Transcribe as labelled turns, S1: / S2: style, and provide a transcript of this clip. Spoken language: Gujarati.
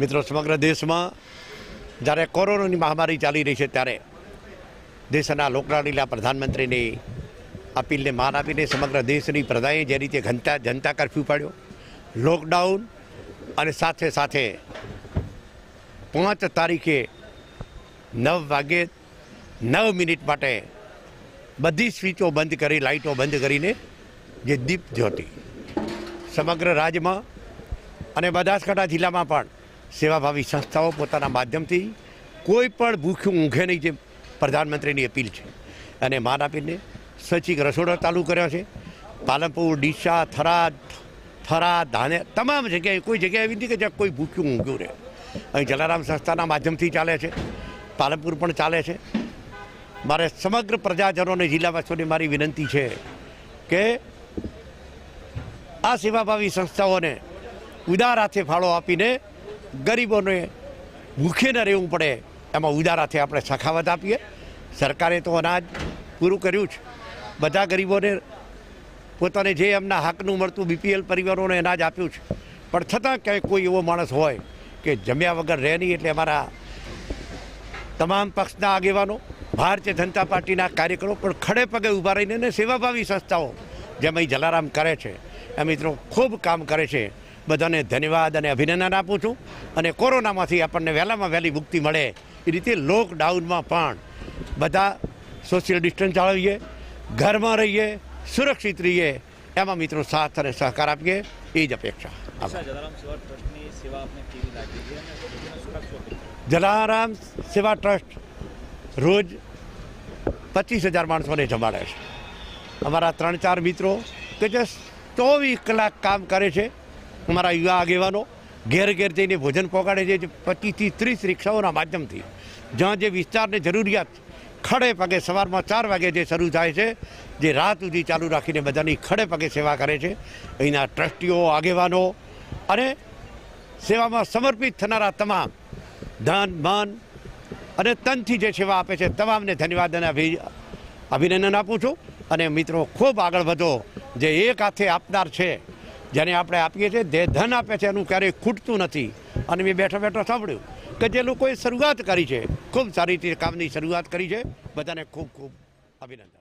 S1: મિત્રો સમગ્ર દેશમાં જ્યારે કોરોનાની મહામારી ચાલી રહી છે ત્યારે દેશના લોકલાડીલા પ્રધાનમંત્રીની અપીલને માન આપીને સમગ્ર દેશની પ્રજાએ જે રીતે ઘનતા જનતા કરફ્યુ પાડ્યો લોકડાઉન અને સાથે સાથે પાંચ તારીખે નવ વાગે નવ મિનિટ માટે બધી સ્વીચો બંધ કરી લાઇટો બંધ કરીને જે દીપ જ્યોતિ સમગ્ર રાજ્યમાં અને બનાસકાંઠા જિલ્લામાં પણ સેવાભાવી સંસ્થાઓ પોતાના માધ્યમથી કોઈ પણ ભૂખ્યું ઊંઘે નહીં જેમ પ્રધાનમંત્રીની અપીલ છે અને માન આપીને સચિક રસોડા ચાલુ કર્યા છે પાલનપુર ડીસા થરાદ થરા ધાને તમામ જગ્યાએ કોઈ જગ્યાએ એવી નથી કે જ્યાં કોઈ ભૂખ્યું ઊંઘ્યું રહે અહીં જલારામ સંસ્થાના માધ્યમથી ચાલે છે પાલનપુર પણ ચાલે છે મારે સમગ્ર પ્રજાજનોને જિલ્લાવાસીઓને મારી વિનંતી છે કે આ સેવાભાવી સંસ્થાઓને ઉદાર હાથે ફાળો આપીને ગરીબોને ભૂખે ન રહેવું પડે એમાં ઉદારાથી આપણે સખાવત આપીએ સરકારે તો અનાજ પૂરું કર્યું જ બધા ગરીબોને પોતાને જે એમના હકનું મળતું બીપીએલ પરિવારોને અનાજ આપ્યું છે પણ છતાં ક્યાંય કોઈ એવો માણસ હોય કે જમ્યા વગર રહે નહીં એટલે અમારા તમામ પક્ષના આગેવાનો ભારતીય જનતા પાર્ટીના કાર્યકરો પણ ખડે પગે ઊભા રહીને સેવાભાવી સંસ્થાઓ જેમ અહીં જલારામ કરે છે એ મિત્રો ખૂબ કામ કરે છે બધાને ધન્યવાદ અને અભિનંદન આપું છું અને કોરોનામાંથી આપણને વહેલામાં વહેલી મુક્તિ મળે એ રીતે લોકડાઉનમાં પણ બધા સોશિયલ ડિસ્ટન્સ જાળવીએ ઘરમાં રહીએ સુરક્ષિત રહીએ એમાં મિત્રો સાથ અને સહકાર આપીએ એ જ અપેક્ષા જલારામ સેવા ટ્રસ્ટ રોજ પચીસ હજાર માણસોને જમાડે છે અમારા ત્રણ ચાર મિત્રો કે જે ચોવીસ કલાક કામ કરે છે અમારા યુવા આગેવાનો ઘેર ઘેર જઈને ભોજન પહોંચાડે છે પચીસથી ત્રીસ રિક્ષાઓના માધ્યમથી જ્યાં જે વિસ્તારને જરૂરિયાત ખડે પગે સવારમાં ચાર વાગે જે શરૂ થાય છે જે રાત સુધી ચાલુ રાખીને બધાની ખડે પગે સેવા કરે છે અહીંના ટ્રસ્ટીઓ આગેવાનો અને સેવામાં સમર્પિત થનારા તમામ ધન મન અને તનથી જે સેવા આપે છે તમામને ધન્યવાદ અને અભિ અભિનંદન આપું છું અને મિત્રો ખૂબ આગળ વધો જે એક હાથે આપનાર છે જેને આપણે આપીએ છીએ જે ધન આપે છે એનું ક્યારેય ખૂટતું નથી અને મેં બેઠા બેઠા સાંભળ્યું કે જે લોકોએ શરૂઆત કરી છે ખૂબ સારી રીતે કામની શરૂઆત કરી છે બધાને ખૂબ ખૂબ અભિનંદન